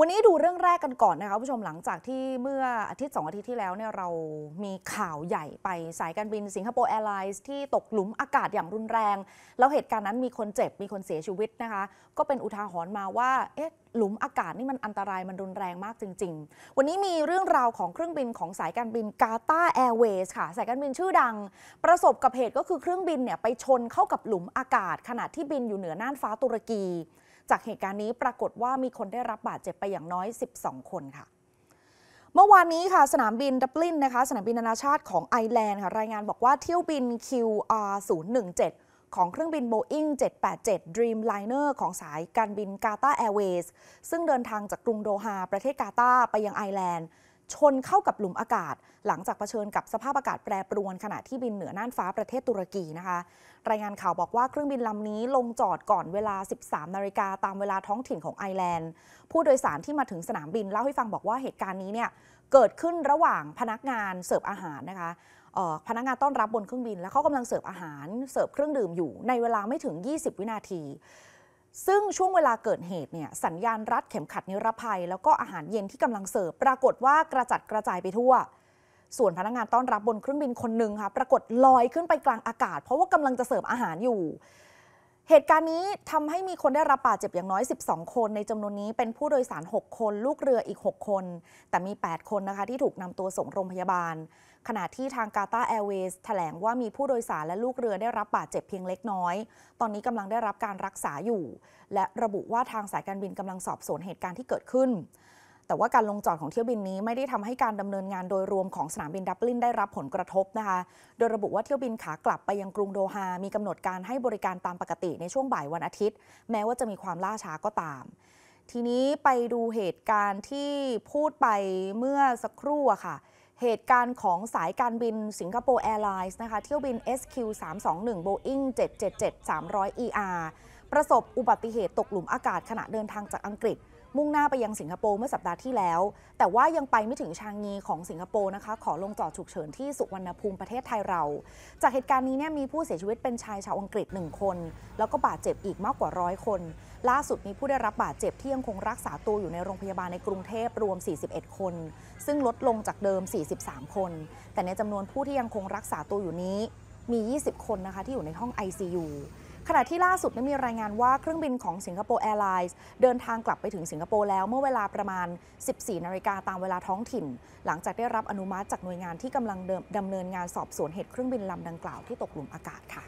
วันนี้ดูเรื่องแรกกันก่อนนะคะผู้ชมหลังจากที่เมื่ออาทิตย์ 2 อาทิตย์ที่แล้วเนี่ยเรามีข่าวใหญ่ไปสายการบินสิงคโปร์แอร์ไลน์ที่ตกหลุมอากาศอย่างรุนแรง แล้วเหตุการณ์นั้นมีคนเจ็บ มีคนเสียชีวิตนะคะก็เป็นอุทาหรณ์มาว่าเอ๊ะหลุมอากาศนี่มันอันตรายมันรุนแรงมากจริงๆ วันนี้มีเรื่องราวของเครื่องบินของสายการบินกาตาแอร์เวย์ค่ะ สายการบินชื่อดัง ประสบกับเหตุก็คือเครื่องบินเนี่ยไปชนเข้ากับหลุมอากาศขณะที่บินอยู่เหนือน่านฟ้าตุรกีจากเหตุการณ์นี้ปรากฏว่ามีคนได้รับบาดเจ็บไปอย่างน้อย 12 คนค่ะ เมื่อวานนี้ค่ะสนามบินดับลินนะคะสนามบินนานาชาติของไอร์แลนด์ค่ะรายงานบอกว่าเที่ยวบิน QR017 ของเครื่องบิน Boeing 787 Dreamliner ของสายการบินกาตาแอร์เวย์สซึ่งเดินทางจากกรุงโดฮาประเทศกาตาไปยังไอร์แลนด์ชนเข้ากับหลุมอากาศหลังจากเผชิญกับสภาพอากาศแปรปรวนขณะที่บินเหนือน่านฟ้าประเทศตุรกีนะคะ รายงานข่าวบอกว่าเครื่องบินลำนี้ลงจอดก่อนเวลา 13 นาฬิกา ตามเวลาท้องถิ่นของไอแลนด์ ผู้โดยสารที่มาถึงสนามบินเล่าให้ฟังบอกว่าเหตุการณ์นี้เนี่ยเกิดขึ้นระหว่างพนักงานเสิร์ฟอาหารนะคะพนักงานต้อนรับบนเครื่องบินแล้วเขากำลังเสิร์ฟอาหาร เสิร์ฟเครื่องดื่มอยู่ ในเวลาไม่ถึง 20 วินาทีซึ่งช่วงเวลาเกิดเหตุเนี่ยสัญญาณรัดเข็มขัดนิรภัย แล้วก็อาหารเย็นที่กำลังเสิร์ฟปรากฏว่ากระจัดกระจายไปทั่ว ส่วนพนักงงานต้อนรับบนเครื่องบินคนหนึ่งค่ะปรากฏลอยขึ้นไปกลางอากาศ เพราะว่ากำลังจะเสิร์ฟอาหารอยู่เหตุการณ์นี้ทำให้มีคนได้รับบาดเจ็บอย่างน้อย 12 คน ในจำนวนนี้เป็นผู้โดยสาร 6 คน ลูกเรืออีก 6 คน แต่มี 8 คนนะคะที่ถูกนำตัวส่งโรงพยาบาล ขณะที่ทางกาตาแอร์เวย์สแถลงว่ามีผู้โดยสารและลูกเรือได้รับบาดเจ็บเพียงเล็กน้อย ตอนนี้กำลังได้รับการรักษาอยู่ และระบุว่าทางสายการบินกำลังสอบสวนเหตุการณ์ที่เกิดขึ้นแต่ว่าการลงจอดของเที่ยวบินนี้ไม่ได้ทำให้การดำเนินงานโดยรวมของสนามบินดับลินได้รับผลกระทบนะคะ โดยระบุว่าเที่ยวบินขากลับไปยังกรุงโดฮา มีกำหนดการให้บริการตามปกติในช่วงบ่ายวันอาทิตย์ แม้ว่าจะมีความล่าช้าก็ตาม ทีนี้ไปดูเหตุการณ์ที่พูดไปเมื่อสักครู่ค่ะ เหตุการณ์ของสายการบินสิงคโปร์แอร์ไลน์นะคะ เที่ยวบิน SQ321 Boeing 777 300ER ประสบอุบัติเหตุตกหลุมอากาศขณะเดินทางจากอังกฤษ มุ่งหน้าไปยังสิงคโปร์เมื่อสัปดาห์ที่แล้ว แต่ว่ายังไปไม่ถึงชางงีของสิงคโปร์นะคะ ขอลงจอดฉุกเฉินที่สุวรรณภูมิประเทศไทยเรา จากเหตุการณ์นี้เนี่ยมีผู้เสียชีวิตเป็นชายชาวอังกฤษ 1 คน แล้วก็บาดเจ็บอีกมากกว่าร้อยคน ล่าสุดมีผู้ได้รับบาดเจ็บที่ยังคงรักษาตัวอยู่ในโรงพยาบาลในกรุงเทพรวม 41 คน ซึ่งลดลงจากเดิม 43 คน แต่ในจำนวนผู้ที่ยังคงรักษาตัวอยู่นี้มี 20คนนะคะที่อยู่ในห้อง ICU ขณะที่ล่าสุด มีรายงานว่าเครื่องบินของสิงคโปร์แอร์ไลน์เดินทางกลับไปถึงสิงคโปร์แล้ว เมื่อเวลาประมาณ 14 นาฬิกาตามเวลาท้องถิ่น หลังจากได้รับอนุมัติจากหน่วยงานที่กำลังดำเนินงานสอบสวนเหตุเครื่องบินลำดังกล่าวที่ตกหลุมอากาศค่ะ